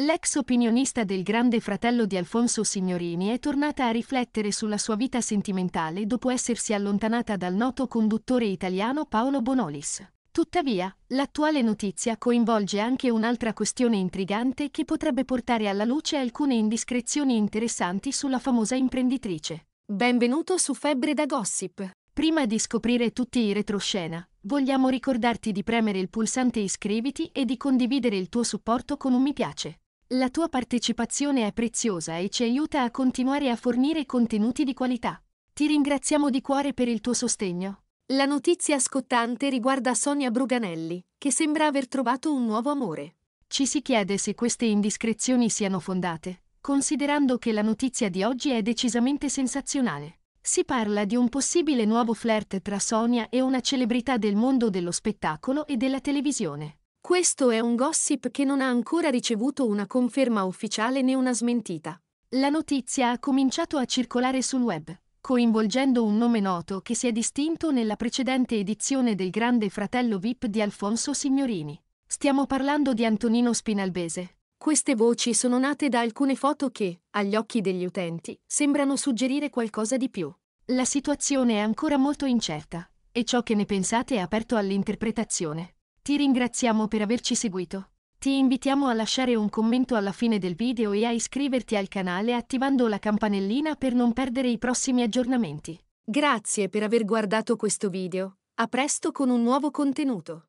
L'ex opinionista del Grande Fratello di Alfonso Signorini è tornata a riflettere sulla sua vita sentimentale dopo essersi allontanata dal noto conduttore italiano Paolo Bonolis. Tuttavia, l'attuale notizia coinvolge anche un'altra questione intrigante che potrebbe portare alla luce alcune indiscrezioni interessanti sulla famosa imprenditrice. Benvenuto su Febbre da Gossip. Prima di scoprire tutti i retroscena, vogliamo ricordarti di premere il pulsante iscriviti e di condividere il tuo supporto con un mi piace. La tua partecipazione è preziosa e ci aiuta a continuare a fornire contenuti di qualità. Ti ringraziamo di cuore per il tuo sostegno. La notizia scottante riguarda Sonia Bruganelli, che sembra aver trovato un nuovo amore. Ci si chiede se queste indiscrezioni siano fondate, considerando che la notizia di oggi è decisamente sensazionale. Si parla di un possibile nuovo flirt tra Sonia e una celebrità del mondo dello spettacolo e della televisione. Questo è un gossip che non ha ancora ricevuto una conferma ufficiale né una smentita. La notizia ha cominciato a circolare sul web, coinvolgendo un nome noto che si è distinto nella precedente edizione del Grande Fratello VIP di Alfonso Signorini. Stiamo parlando di Antonino Spinalbese. Queste voci sono nate da alcune foto che, agli occhi degli utenti, sembrano suggerire qualcosa di più. La situazione è ancora molto incerta, e ciò che ne pensate è aperto all'interpretazione. Ti ringraziamo per averci seguito. Ti invitiamo a lasciare un commento alla fine del video e a iscriverti al canale attivando la campanellina per non perdere i prossimi aggiornamenti. Grazie per aver guardato questo video. A presto con un nuovo contenuto.